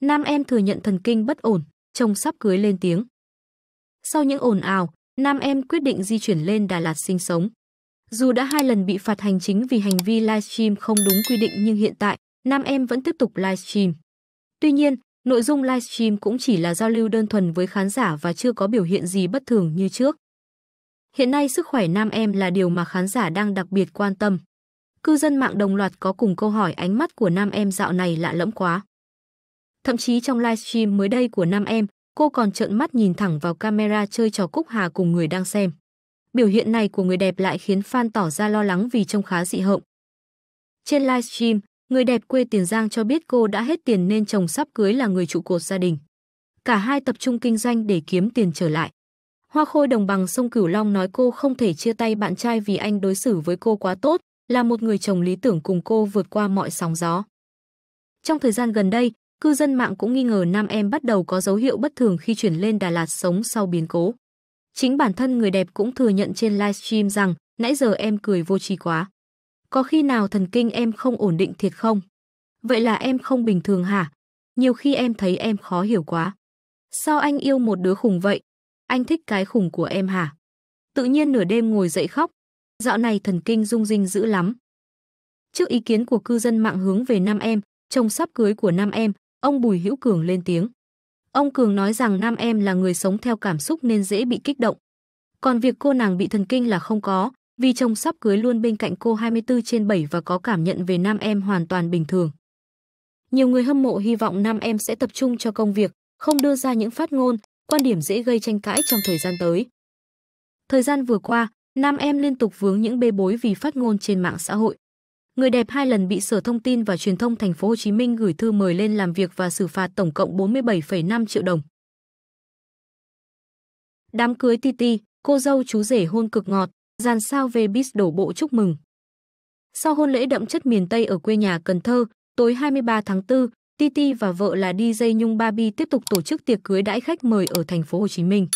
Nam em thừa nhận thần kinh bất ổn, chồng sắp cưới lên tiếng. Sau những ồn ào, nam em quyết định di chuyển lên Đà Lạt sinh sống. Dù đã hai lần bị phạt hành chính vì hành vi livestream không đúng quy định nhưng hiện tại, nam em vẫn tiếp tục livestream. Tuy nhiên, nội dung livestream cũng chỉ là giao lưu đơn thuần với khán giả và chưa có biểu hiện gì bất thường như trước. Hiện nay sức khỏe nam em là điều mà khán giả đang đặc biệt quan tâm. Cư dân mạng đồng loạt có cùng câu hỏi ánh mắt của nam em dạo này lạ lẫm quá. Thậm chí trong livestream mới đây của nam em, cô còn trợn mắt nhìn thẳng vào camera chơi trò Cúc Hà cùng người đang xem. Biểu hiện này của người đẹp lại khiến fan tỏ ra lo lắng vì trông khá dị hợm. Trên livestream, người đẹp quê Tiền Giang cho biết cô đã hết tiền nên chồng sắp cưới là người trụ cột gia đình. Cả hai tập trung kinh doanh để kiếm tiền trở lại. Hoa Khôi đồng bằng sông Cửu Long nói cô không thể chia tay bạn trai vì anh đối xử với cô quá tốt, là một người chồng lý tưởng cùng cô vượt qua mọi sóng gió. Trong thời gian gần đây, cư dân mạng cũng nghi ngờ nam em bắt đầu có dấu hiệu bất thường khi chuyển lên Đà Lạt sống sau biến cố. Chính bản thân người đẹp cũng thừa nhận trên livestream rằng nãy giờ em cười vô tri quá. Có khi nào thần kinh em không ổn định thiệt không? Vậy là em không bình thường hả? Nhiều khi em thấy em khó hiểu quá. Sao anh yêu một đứa khùng vậy? Anh thích cái khủng của em hả? Tự nhiên nửa đêm ngồi dậy khóc. Dạo này thần kinh rung rinh dữ lắm. Trước ý kiến của cư dân mạng hướng về nam em, chồng sắp cưới của nam em, Ông Bùi Hữu Cường lên tiếng. Ông Cường nói rằng nam em là người sống theo cảm xúc nên dễ bị kích động. Còn việc cô nàng bị thần kinh là không có, vì chồng sắp cưới luôn bên cạnh cô 24 trên 7 và có cảm nhận về nam em hoàn toàn bình thường. Nhiều người hâm mộ hy vọng nam em sẽ tập trung cho công việc, không đưa ra những phát ngôn, quan điểm dễ gây tranh cãi trong thời gian tới. Thời gian vừa qua, nam em liên tục vướng những bê bối vì phát ngôn trên mạng xã hội. Người đẹp hai lần bị Sở Thông tin và Truyền thông thành phố Hồ Chí Minh gửi thư mời lên làm việc và xử phạt tổng cộng 47,5 triệu đồng. Đám cưới Titi, cô dâu chú rể hôn cực ngọt, dàn sao về bis đổ bộ chúc mừng. Sau hôn lễ đậm chất miền Tây ở quê nhà Cần Thơ, tối 23 tháng 4, Titi và vợ là DJ Nhung Barbie tiếp tục tổ chức tiệc cưới đãi khách mời ở thành phố Hồ Chí Minh.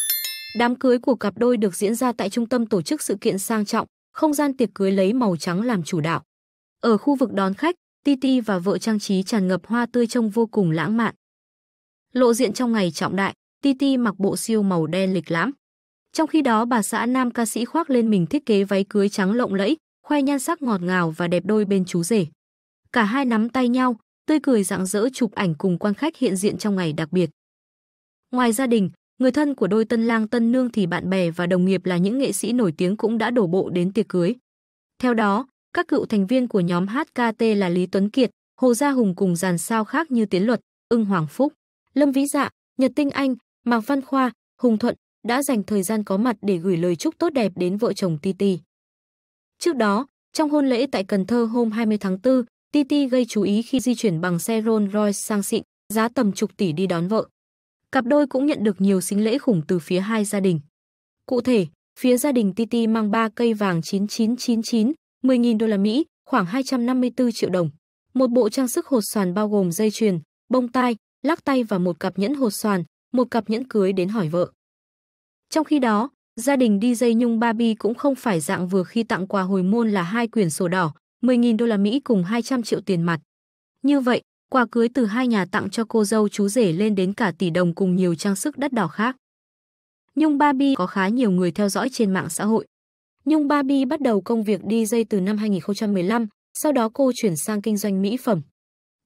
Đám cưới của cặp đôi được diễn ra tại trung tâm tổ chức sự kiện sang trọng, không gian tiệc cưới lấy màu trắng làm chủ đạo. Ở khu vực đón khách, Titi và vợ trang trí tràn ngập hoa tươi trông vô cùng lãng mạn. Lộ diện trong ngày trọng đại, Titi mặc bộ siêu màu đen lịch lãm. Trong khi đó bà xã nam ca sĩ khoác lên mình thiết kế váy cưới trắng lộng lẫy, khoe nhan sắc ngọt ngào và đẹp đôi bên chú rể. Cả hai nắm tay nhau, tươi cười rạng rỡ chụp ảnh cùng quan khách hiện diện trong ngày đặc biệt. Ngoài gia đình, người thân của đôi tân lang tân nương thì bạn bè và đồng nghiệp là những nghệ sĩ nổi tiếng cũng đã đổ bộ đến tiệc cưới. Theo đó, các cựu thành viên của nhóm HKT là Lý Tuấn Kiệt, Hồ Gia Hùng cùng dàn sao khác như Tiến Luật, Ưng Hoàng Phúc, Lâm Vĩ Dạ, Nhật Tinh Anh, Mạc Văn Khoa, Hùng Thuận đã dành thời gian có mặt để gửi lời chúc tốt đẹp đến vợ chồng Titi. Trước đó, trong hôn lễ tại Cần Thơ hôm 20 tháng 4, Titi gây chú ý khi di chuyển bằng xe Rolls Royce sang xịn, giá tầm chục tỷ đi đón vợ. Cặp đôi cũng nhận được nhiều sinh lễ khủng từ phía hai gia đình. Cụ thể, phía gia đình Titi mang 3 cây vàng 9999, 10.000 đô la Mỹ, khoảng 254 triệu đồng. Một bộ trang sức hột xoàn bao gồm dây chuyền, bông tai, lắc tay và một cặp nhẫn hột xoàn, một cặp nhẫn cưới đến hỏi vợ. Trong khi đó, gia đình DJ Nhung Barbie cũng không phải dạng vừa khi tặng quà hồi môn là hai quyển sổ đỏ, 10.000 đô la Mỹ cùng 200 triệu tiền mặt. Như vậy, quà cưới từ hai nhà tặng cho cô dâu chú rể lên đến cả tỷ đồng cùng nhiều trang sức đắt đỏ khác. Nhung Barbie có khá nhiều người theo dõi trên mạng xã hội. Nhung Barbie bắt đầu công việc DJ từ năm 2015, sau đó cô chuyển sang kinh doanh mỹ phẩm.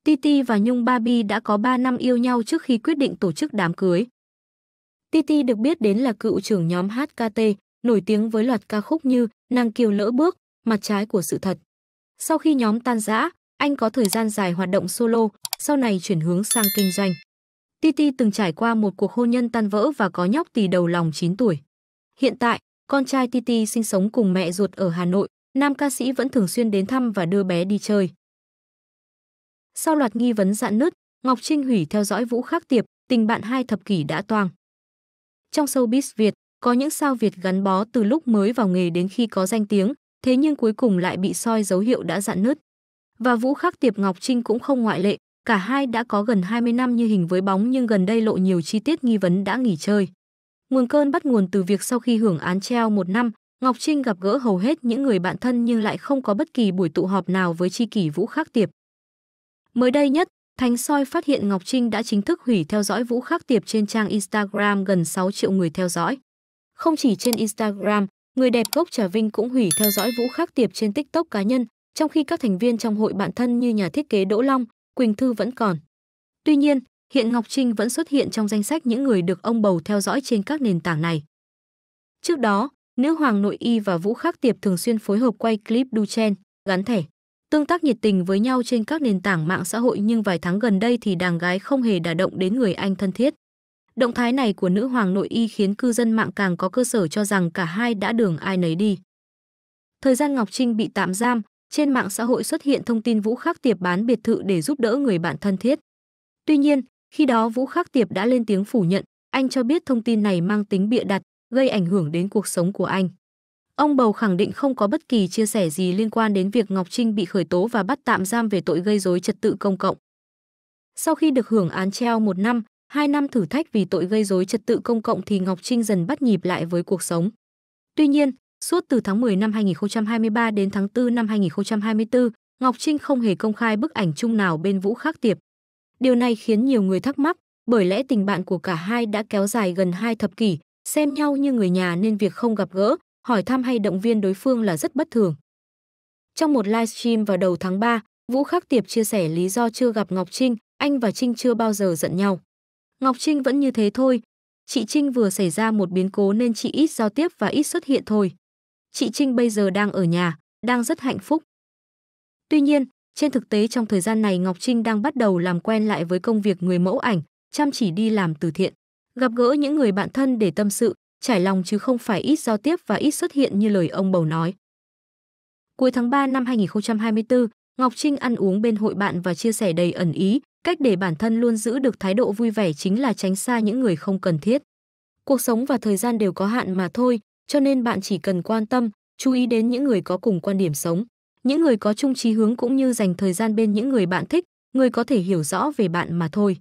Titi và Nhung Barbie đã có 3 năm yêu nhau trước khi quyết định tổ chức đám cưới. Titi được biết đến là cựu trưởng nhóm HKT, nổi tiếng với loạt ca khúc như Nàng kiều lỡ bước, Mặt trái của sự thật. Sau khi nhóm tan rã, anh có thời gian dài hoạt động solo, sau này chuyển hướng sang kinh doanh. Titi từng trải qua một cuộc hôn nhân tan vỡ và có nhóc tỳ đầu lòng 9 tuổi. Hiện tại, con trai Titi sinh sống cùng mẹ ruột ở Hà Nội, nam ca sĩ vẫn thường xuyên đến thăm và đưa bé đi chơi. Sau loạt nghi vấn dạn nứt, Ngọc Trinh Hủy theo dõi Vũ Khắc Tiệp, tình bạn hai thập kỷ đã toang. Trong showbiz Việt, có những sao Việt gắn bó từ lúc mới vào nghề đến khi có danh tiếng, thế nhưng cuối cùng lại bị soi dấu hiệu đã dạn nứt. Và Vũ Khắc Tiệp Ngọc Trinh cũng không ngoại lệ, cả hai đã có gần 20 năm như hình với bóng nhưng gần đây lộ nhiều chi tiết nghi vấn đã nghỉ chơi. Nguồn cơn bắt nguồn từ việc sau khi hưởng án treo một năm, Ngọc Trinh gặp gỡ hầu hết những người bạn thân nhưng lại không có bất kỳ buổi tụ họp nào với tri kỷ Vũ Khắc Tiệp. Mới đây nhất, Thánh Soi phát hiện Ngọc Trinh đã chính thức hủy theo dõi Vũ Khắc Tiệp trên trang Instagram gần 6 triệu người theo dõi. Không chỉ trên Instagram, người đẹp gốc Trà Vinh cũng hủy theo dõi Vũ Khắc Tiệp trên TikTok cá nhân, trong khi các thành viên trong hội bạn thân như nhà thiết kế Đỗ Long, Quỳnh Thư vẫn còn. Tuy nhiên, hiện Ngọc Trinh vẫn xuất hiện trong danh sách những người được ông bầu theo dõi trên các nền tảng này. Trước đó, nữ hoàng nội y và Vũ Khắc Tiệp thường xuyên phối hợp quay clip đu chen, gắn thẻ, tương tác nhiệt tình với nhau trên các nền tảng mạng xã hội nhưng vài tháng gần đây thì đàng gái không hề đả động đến người anh thân thiết. Động thái này của nữ hoàng nội y khiến cư dân mạng càng có cơ sở cho rằng cả hai đã đường ai nấy đi. Thời gian Ngọc Trinh bị tạm giam, trên mạng xã hội xuất hiện thông tin Vũ Khắc Tiệp bán biệt thự để giúp đỡ người bạn thân thiết. Tuy nhiên, khi đó Vũ Khắc Tiệp đã lên tiếng phủ nhận, anh cho biết thông tin này mang tính bịa đặt, gây ảnh hưởng đến cuộc sống của anh. Ông Bầu khẳng định không có bất kỳ chia sẻ gì liên quan đến việc Ngọc Trinh bị khởi tố và bắt tạm giam về tội gây rối trật tự công cộng. Sau khi được hưởng án treo một năm, hai năm thử thách vì tội gây rối trật tự công cộng thì Ngọc Trinh dần bắt nhịp lại với cuộc sống. Tuy nhiên, suốt từ tháng 10 năm 2023 đến tháng 4 năm 2024, Ngọc Trinh không hề công khai bức ảnh chung nào bên Vũ Khắc Tiệp, Điều này khiến nhiều người thắc mắc, bởi lẽ tình bạn của cả hai đã kéo dài gần hai thập kỷ, xem nhau như người nhà nên việc không gặp gỡ, hỏi thăm hay động viên đối phương là rất bất thường. Trong một livestream vào đầu tháng 3, Vũ Khắc Tiệp chia sẻ lý do chưa gặp Ngọc Trinh, anh và Trinh chưa bao giờ giận nhau. Ngọc Trinh vẫn như thế thôi, chị Trinh vừa xảy ra một biến cố nên chị ít giao tiếp và ít xuất hiện thôi. Chị Trinh bây giờ đang ở nhà, đang rất hạnh phúc. Tuy nhiên, trên thực tế trong thời gian này Ngọc Trinh đang bắt đầu làm quen lại với công việc người mẫu ảnh, chăm chỉ đi làm từ thiện, gặp gỡ những người bạn thân để tâm sự, trải lòng chứ không phải ít giao tiếp và ít xuất hiện như lời ông bầu nói. Cuối tháng 3 năm 2024, Ngọc Trinh ăn uống bên hội bạn và chia sẻ đầy ẩn ý, cách để bản thân luôn giữ được thái độ vui vẻ chính là tránh xa những người không cần thiết. Cuộc sống và thời gian đều có hạn mà thôi, cho nên bạn chỉ cần quan tâm, chú ý đến những người có cùng quan điểm sống những người có chung chí hướng cũng như dành thời gian bên những người bạn thích, người có thể hiểu rõ về bạn mà thôi.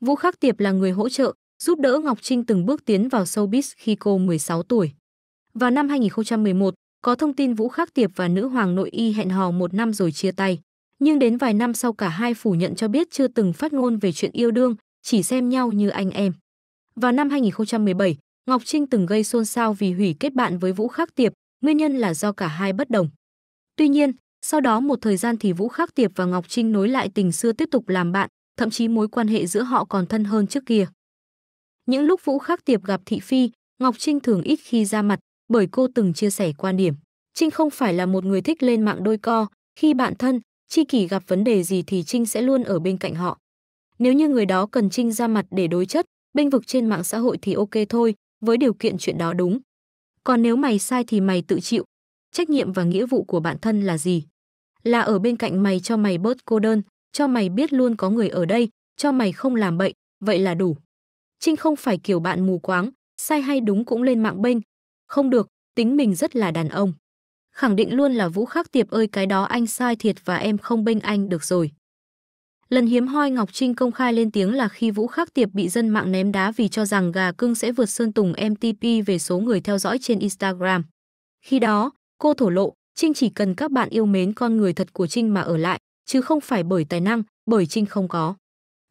Vũ Khắc Tiệp là người hỗ trợ, giúp đỡ Ngọc Trinh từng bước tiến vào showbiz khi cô 16 tuổi. Vào năm 2011, có thông tin Vũ Khắc Tiệp và nữ hoàng nội y hẹn hò một năm rồi chia tay. Nhưng đến vài năm sau cả hai phủ nhận cho biết chưa từng phát ngôn về chuyện yêu đương, chỉ xem nhau như anh em. Vào năm 2017, Ngọc Trinh từng gây xôn xao vì hủy kết bạn với Vũ Khắc Tiệp, nguyên nhân là do cả hai bất đồng. Tuy nhiên, sau đó một thời gian thì Vũ Khắc Tiệp và Ngọc Trinh nối lại tình xưa tiếp tục làm bạn, thậm chí mối quan hệ giữa họ còn thân hơn trước kia. Những lúc Vũ Khắc Tiệp gặp Thị Phi, Ngọc Trinh thường ít khi ra mặt, bởi cô từng chia sẻ quan điểm. Trinh không phải là một người thích lên mạng đôi co, khi bạn thân, chi kỷ gặp vấn đề gì thì Trinh sẽ luôn ở bên cạnh họ. Nếu như người đó cần Trinh ra mặt để đối chất, bênh vực trên mạng xã hội thì ok thôi, với điều kiện chuyện đó đúng. Còn nếu mày sai thì mày tự chịu, trách nhiệm và nghĩa vụ của bản thân là gì. Là ở bên cạnh mày cho mày bớt cô đơn, cho mày biết luôn có người ở đây, cho mày không làm bệnh. vậy là đủ. Trinh không phải kiểu bạn mù quáng, sai hay đúng cũng lên mạng bênh. Không được, tính mình rất là đàn ông. Khẳng định luôn là Vũ Khắc Tiệp ơi cái đó anh sai thiệt và em không bênh anh được rồi. Lần hiếm hoi Ngọc Trinh công khai lên tiếng là khi Vũ Khắc Tiệp bị dân mạng ném đá vì cho rằng gà cưng sẽ vượt Sơn Tùng MTP về số người theo dõi trên Instagram. Khi đó, Cô thổ lộ, Trinh chỉ cần các bạn yêu mến con người thật của Trinh mà ở lại, chứ không phải bởi tài năng, bởi Trinh không có.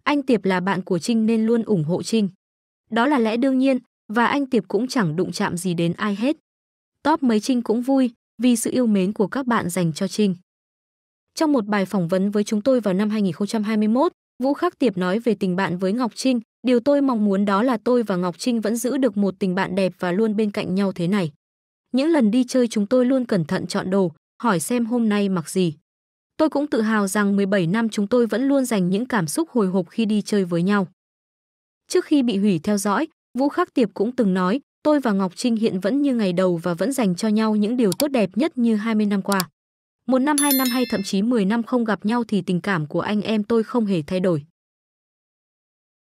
Anh Tiệp là bạn của Trinh nên luôn ủng hộ Trinh. Đó là lẽ đương nhiên, và anh Tiệp cũng chẳng đụng chạm gì đến ai hết. Top mấy Trinh cũng vui vì sự yêu mến của các bạn dành cho Trinh. Trong một bài phỏng vấn với chúng tôi vào năm 2021, Vũ Khắc Tiệp nói về tình bạn với Ngọc Trinh, điều tôi mong muốn đó là tôi và Ngọc Trinh vẫn giữ được một tình bạn đẹp và luôn bên cạnh nhau thế này. Những lần đi chơi chúng tôi luôn cẩn thận chọn đồ, hỏi xem hôm nay mặc gì. Tôi cũng tự hào rằng 17 năm chúng tôi vẫn luôn dành những cảm xúc hồi hộp khi đi chơi với nhau. Trước khi bị hủy theo dõi, Vũ Khắc Tiệp cũng từng nói, tôi và Ngọc Trinh hiện vẫn như ngày đầu và vẫn dành cho nhau những điều tốt đẹp nhất như 20 năm qua. Một năm, hai năm hay thậm chí 10 năm không gặp nhau thì tình cảm của anh em tôi không hề thay đổi.